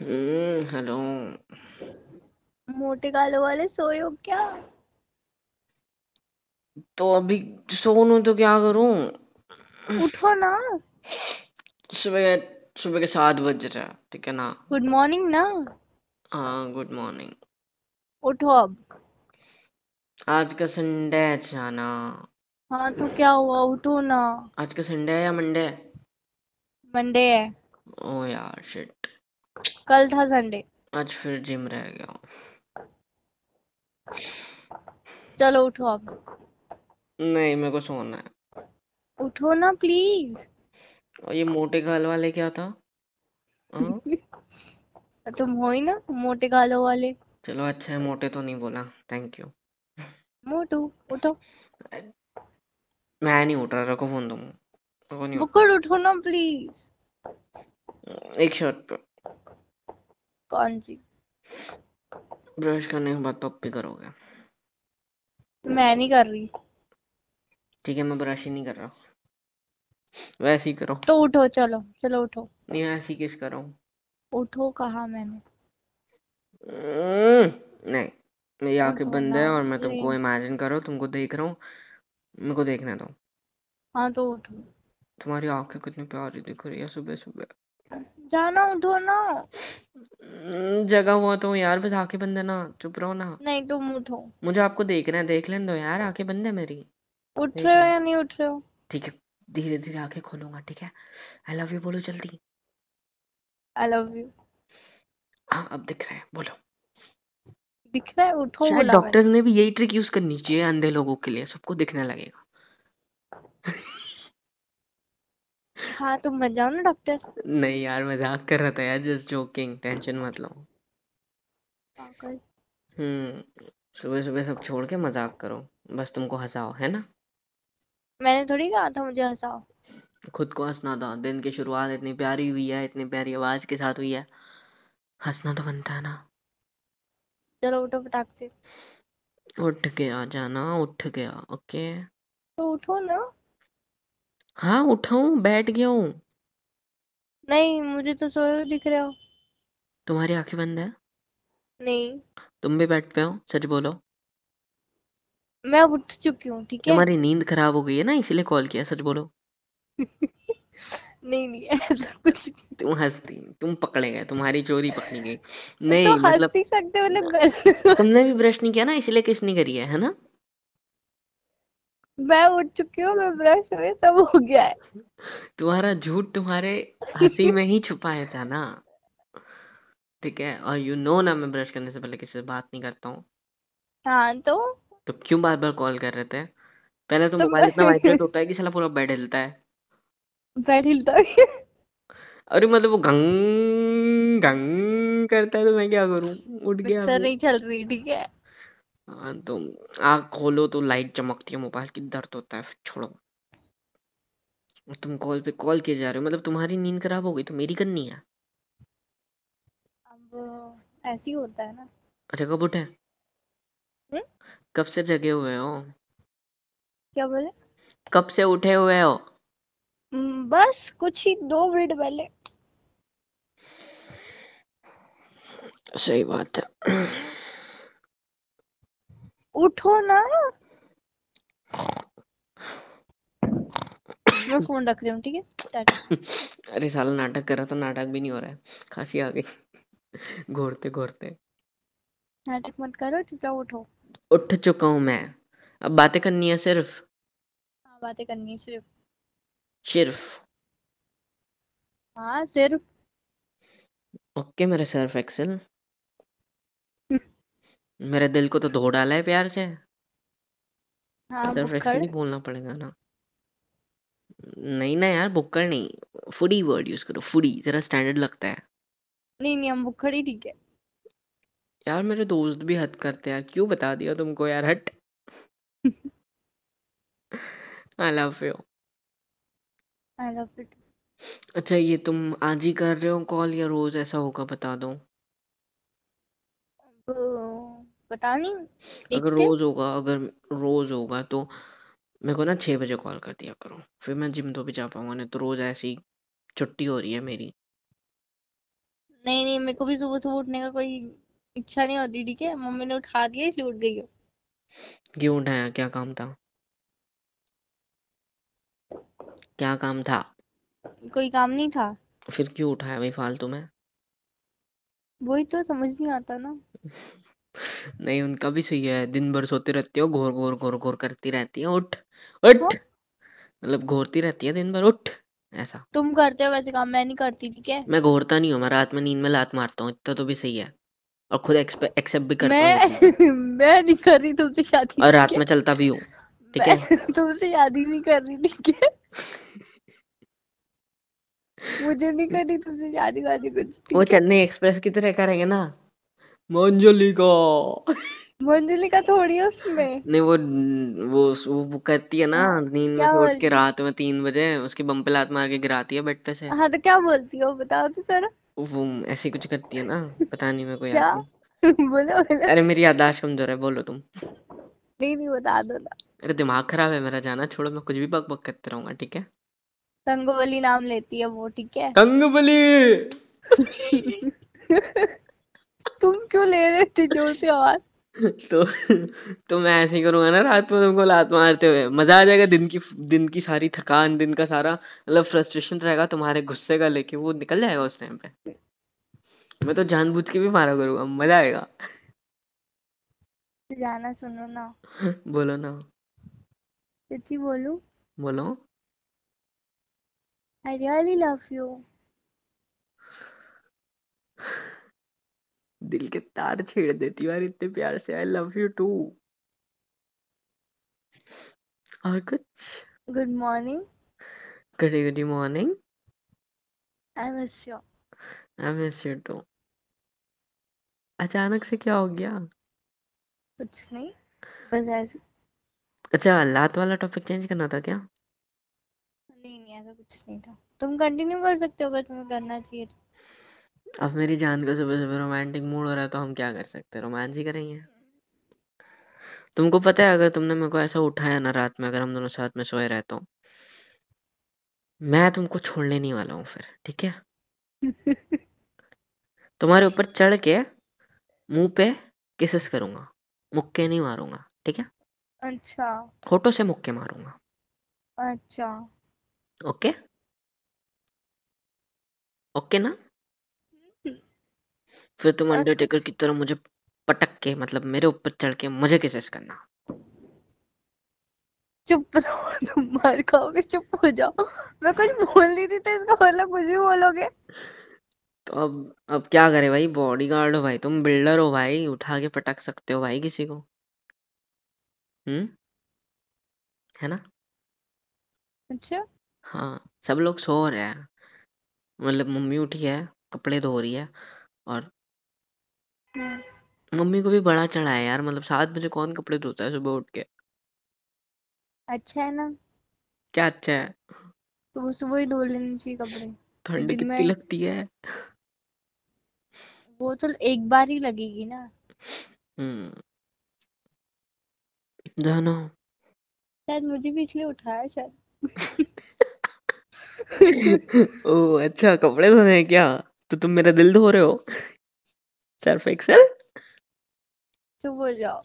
Hello हम्म, मोटे काले वाले सोए हो क्या तो अभी सोनू तो क्या करूं उठो ना सुबह सुबह के सात बज रहा है ठीक है ना गुड मॉर्निंग ना हाँ गुड मॉर्निंग उठो अब आज का संडे है जाना हाँ तो क्या हुआ उठो ना आज का संडे है या मंडे मंडे है ओ यार शिट कल था संडे आज फिर जिम रह गया चलो उठो अब नहीं मेरे को सोना है उठो ना प्लीज और ये मोटे गाल वाले क्या था हाँ। तुम हो ही ना मोटे गालों वाले चलो अच्छा है मोटे तो नहीं बोला थैंक यू मोटू उठो मैं नहीं उठ रहा रखो फोन तुम बुकुड़ उठो ना प्लीज एक शर्ट पे कौन सी ब्रश करने के बाद टॉपिक तो करोगे मैं नहीं कर रही ठीक है मैं ब्रश ही नहीं कर रहा वैसे ही करो तो उठो चलो चलो उठो नहीं वैसे ही किस करो उठो कहा मैंने नहीं मेरी आंखें बंद है और मैं तुमको इमेजिन कर रहा हूँ तुमको देख रहा हूँ मेरे को देखने दो हाँ तो उठो तुम्हारी आंखें कितनी प्यारी दिख रही है सुबह सुबह जाना उठो ना हम्म, जगह हुआ तो यार बस आके बंद ना चुप रहो ना नहीं तुम उठो मुझे आपको देखना है देख लेने दो यार आके बंद है मेरी उठ रहे हो या नहीं उठ रहे हो ठीक है धीरे धीरे आके खोलूंगा ठीक है आई लव यू बोलो जल्दी आई लव यू हाँ अब दिख रहा है बोलो दिख रहा है उठो बोला डॉक्टर्स ने भी यही ट्रिक यूज करनी चाहिए अंधे लोगों के लिए सबको दिखने लगेगा हाँ तुम बन जाओ ना डॉक्टर नहीं यार मजाक कर रहा था यार जस्ट जोकिंग टेंशन मत लो हम्म सुबह सुबह सब छोड़ के मजाक करो बस तुमको हंसाओ है ना मैंने थोड़ी कहा था मुझे हंसाओ खुद को हंसना था दिन की शुरुआत इतनी प्यारी हुई है इतनी प्यारी आवाज के साथ हुई है हंसना तो बनता है ना चलो उठो फटाक से उठ गया जाना उठ गया ओके तो उठो ना हाँ उठाऊ बैठ गया हूँ नहीं मुझे तो सोए हुए दिख रहे हो तुम्हारी आंखें बंद है नहीं तुम भी बैठ पे हो सच बोलो मैं उठ चुकी हूँ ठीक है तुम्हारी नींद खराब हो गई है ना इसलिए कॉल किया सच बोलो नहीं नहीं ऐसा कुछ तुम हंसती तुम पकड़े गए तुम्हारी चोरी पकड़ी गई तो नहीं तो मतलब सकते मतलब तुमने भी ब्रश नहीं किया ना इसलिए किस नहीं करी है है ना मैं उठ चुकी हूँ मैं ब्रश हुई सब हो गया है तुम्हारा झूठ तुम्हारे हंसी में ही छुपाया था ना ठीक है और यू नो ना मैं ब्रश करने से पहले किसी से बात नहीं करता हूँ हाँ तो तो क्यों बार बार कॉल कर रहे थे पहले तो, तो मोबाइल इतना वाइब्रेट होता है कि साला पूरा बेड हिलता है बेड हिलता है अरे मतलब वो गंग गंग करता है तो मैं क्या करूं उठ गया अच्छा, नहीं चल रही ठीक है हाँ, तो आग खोलो तो लाइट चमकती है मोबाइल की दर्द होता है छोड़ो और तुम कॉल पे कॉल किए जा रहे हो मतलब तुम्हारी नींद खराब हो गई तो मेरी करनी है अब ऐसी होता है ना अच्छा कब उठे कब से जगे हुए हो क्या बोले कब से उठे हुए हो बस कुछ ही दो मिनट पहले सही बात है उठो ना मैं फोन रख रही हूँ ठीक है अरे साला नाटक कर रहा था नाटक भी नहीं हो रहा है खांसी आ गई घोरते घोरते नाटक मत करो चुपचाप उठो उठ चुका हूँ मैं अब बातें करनी है सिर्फ हाँ बातें करनी है सिर्फ सिर्फ हाँ सिर्फ ओके मेरे सर्फ एक्सेल मेरे दिल को तो धो डाला है प्यार से हाँ सिर्फ बुक्कड़ एक्चुअली बोलना पड़ेगा ना नहीं ना यार बुक्कर नहीं फुडी वर्ड यूज करो फुडी जरा स्टैंडर्ड लगता है नहीं नहीं हम बुक्कड़ ही ठीक है यार मेरे दोस्त भी हद करते हैं क्यों बता दिया तुमको यार हट I love you I love it अच्छा ये तुम आज ही कर रहे हो कॉल या रोज ऐसा होगा बता दो पता नहीं अगर रोज होगा अगर रोज होगा तो मेरे को ना छह बजे कॉल कर दिया करो फिर मैं जिम तो भी जा पाऊंगा नहीं तो रोज ऐसी छुट्टी हो रही है मेरी नहीं नहीं मेरे को भी सुबह सुबह उठने का कोई इच्छा नहीं होती ठीक है मम्मी ने उठा दिया इसलिए उठ गई हो क्यों उठाया क्या काम था क्या काम था कोई काम नहीं था फिर क्यों उठाया भाई फालतू में वही तो समझ नहीं आता ना नहीं उनका भी सही है दिन भर सोते रहती हो घोर घोर घोर घोर करती रहती है उठ उठ मतलब घोरती रहती है दिन भर उठ ऐसा तुम करते हो वैसे काम मैं नहीं करती ठीक है मैं घोरता नहीं हूँ मैं रात में नींद में लात मारता हूँ इतना तो भी सही है और खुद एक्सेप्ट भी करता मैं मैं नहीं कर रही तुमसे शादी और रात में चलता भी हूँ ठीक है तुमसे शादी नहीं कर रही ठीक है मुझे नहीं करनी तुमसे शादी वादी कुछ वो चेन्नई एक्सप्रेस की तरह करेंगे ना मंजुलिका मंजुलिका थोड़ी है उसमें नहीं वो वो वो कहती है ना हाँ, नींद में उठ के रात में तीन बजे उसके बम पे लात मार के गिराती है बेड पे से हाँ तो क्या बोलती है बताओ तो सर वो ऐसी कुछ करती है ना पता नहीं मैं कोई क्या बोलो बोलो अरे मेरी याददाश्त कमजोर है बोलो तुम नहीं नहीं बता दो ना अरे दिमाग खराब है मेरा जाना छोड़ो मैं कुछ भी बक बक करते रहूंगा ठीक है कंगवली नाम लेती है वो ठीक है कंगवली तुम क्यों ले रहे थे जोर से आवाज तो तो मैं ऐसे ही करूंगा ना रात में तुमको लात मारते हुए मजा आ जाएगा दिन की दिन की सारी थकान दिन का सारा मतलब फ्रस्ट्रेशन रहेगा तुम्हारे गुस्से का लेके वो निकल जाएगा उस टाइम पे मैं तो जानबूझ के भी मारा करूंगा मजा आएगा जाना सुनो ना बोलो ना सच्ची बोलू बोलो आई रियली लव यू दिल के तार छेड़ देती यार इतने प्यार से आई लव यू टू और कुछ good morning good good morning I miss you I miss you too अचानक से क्या हो गया कुछ नहीं बस ऐसे अच्छा लात वाला टॉपिक चेंज करना था क्या नहीं नहीं ऐसा कुछ नहीं था तुम कंटिन्यू कर सकते हो अगर तुम्हें करना चाहिए तो। अब मेरी जान का सुबह सुबह रोमांटिक मूड हो रहा है तो हम क्या कर सकते हैं रोमांस ही करेंगे तुमको पता है अगर तुमने मेरे को ऐसा उठाया ना रात में अगर हम दोनों साथ में सोए रहे तो मैं तुमको छोड़ने नहीं वाला हूँ फिर ठीक है तुम्हारे ऊपर चढ़ के मुंह पे किसेस करूंगा मुक्के नहीं मारूंगा ठीक है अच्छा फोटो से मुक्के मारूंगा अच्छा ओके ओके ना फिर तुम अंडरटेकर की तरह मुझे पटक के मतलब मेरे ऊपर चढ़ के मुझे किसेस करना चुप रहो तुम मार खाओगे चुप हो जाओ मैं कुछ बोल नहीं थी तो इसका मतलब कुछ भी बोलोगे तो अब अब क्या करे भाई बॉडीगार्ड हो भाई तुम बिल्डर हो भाई उठा के पटक सकते हो भाई किसी को हम्म है ना अच्छा हाँ सब लोग सो रहे हैं मतलब मम्मी उठी है कपड़े धो रही है और मम्मी को भी बड़ा चढ़ा है यार मतलब सात बजे कौन कपड़े धोता है सुबह उठ के? अच्छा है ना। क्या अच्छा है? तो सुबह ही धो लेने चाहिए कपड़े, ठंड दिन कितनी में लगती है? वो तो एक बार ही लगेगी ना। हुँ। हम्म। जानो। शायद मुझे भी इसलिए उठाया शायद। ओ अच्छा कपड़े धोने क्या? तो तुम मेरा दिल धो रहे हो? सर्फ एक्सेल चुप हो जाओ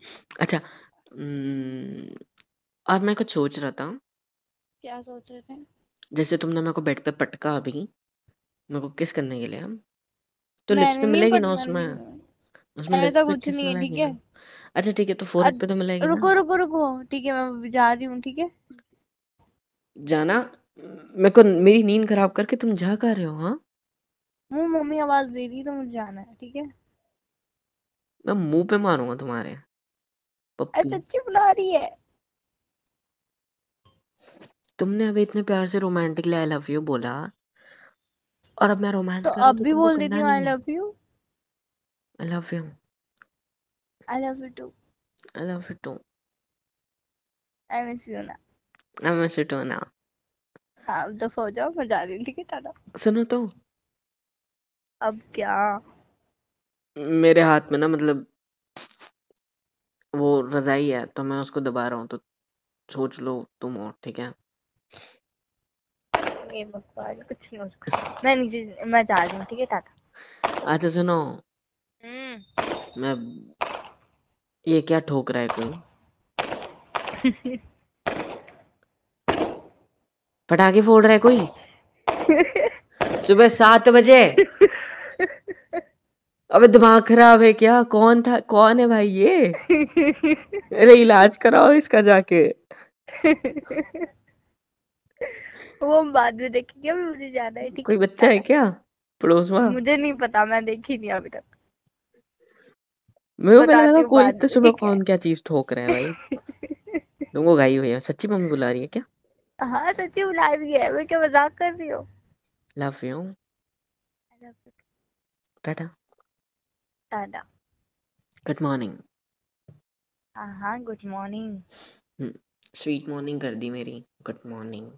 अच्छा हम्म, अब मैं कुछ सोच रहा था क्या सोच रहे थे जैसे तुमने मेरे को बेड पे पटका अभी मेरे को किस करने के लिए तो लिप्स पे मिलेगी ना उसमें उसमें लिप्स तो कुछ नहीं है ठीक है अच्छा ठीक है तो फोरहेड पे तो मिलेगी रुको रुको रुको ठीक है मैं जा रही हूँ ठीक है जाना मेरे को मेरी नींद खराब करके तुम जा कर रहे हो हाँ मम्मी आवाज दे रही तो मुझे जाना है ठीक है मैं मुंह पे मारूंगा तुम्हारे अच्छा रही है तुमने अभी इतने प्यार से रोमांटिकली आई लव यू बोला और अब मैं रोमांस तो अब तो भी बोल देती हूँ I love you I love you I love you too I love you too I miss you ना आई मिस यू टू ना अब तो हो जाओ मैं जा रही हूँ ठीक है टाटा सुनो तो अब क्या मेरे हाथ में ना मतलब वो रज़ाई है तो मैं उसको दबा रहा हूँ तो सोच लो तुम और ठीक है कुछ नहीं हो सकता मैं नीचे मैं जा रही हूँ ठीक है टाटा अच्छा सुनो हम्म। मैं ये क्या ठोक रहा है कोई पटाखे फोड़ रहा है कोई सुबह सात बजे अबे दिमाग खराब है क्या कौन था कौन है भाई ये अरे इलाज कराओ इसका जाके वो हम बाद में देखेंगे अभी मुझे जाना है ठीक कोई बच्चा है क्या पड़ोस में मुझे नहीं पता मैं देखी नहीं अभी तक मेरे को लगा कोई इतने सुबह कौन क्या चीज ठोक रहे हैं भाई तुमको गाई हुई है सच्ची मम्मी बुला रही है क्या हाँ सच्ची बुला रही है मैं क्या मजाक कर रही हो love you tata Tada. Good morning हाँ हाँ गुड मॉर्निंग स्वीट मॉर्निंग कर दी मेरी गुड मॉर्निंग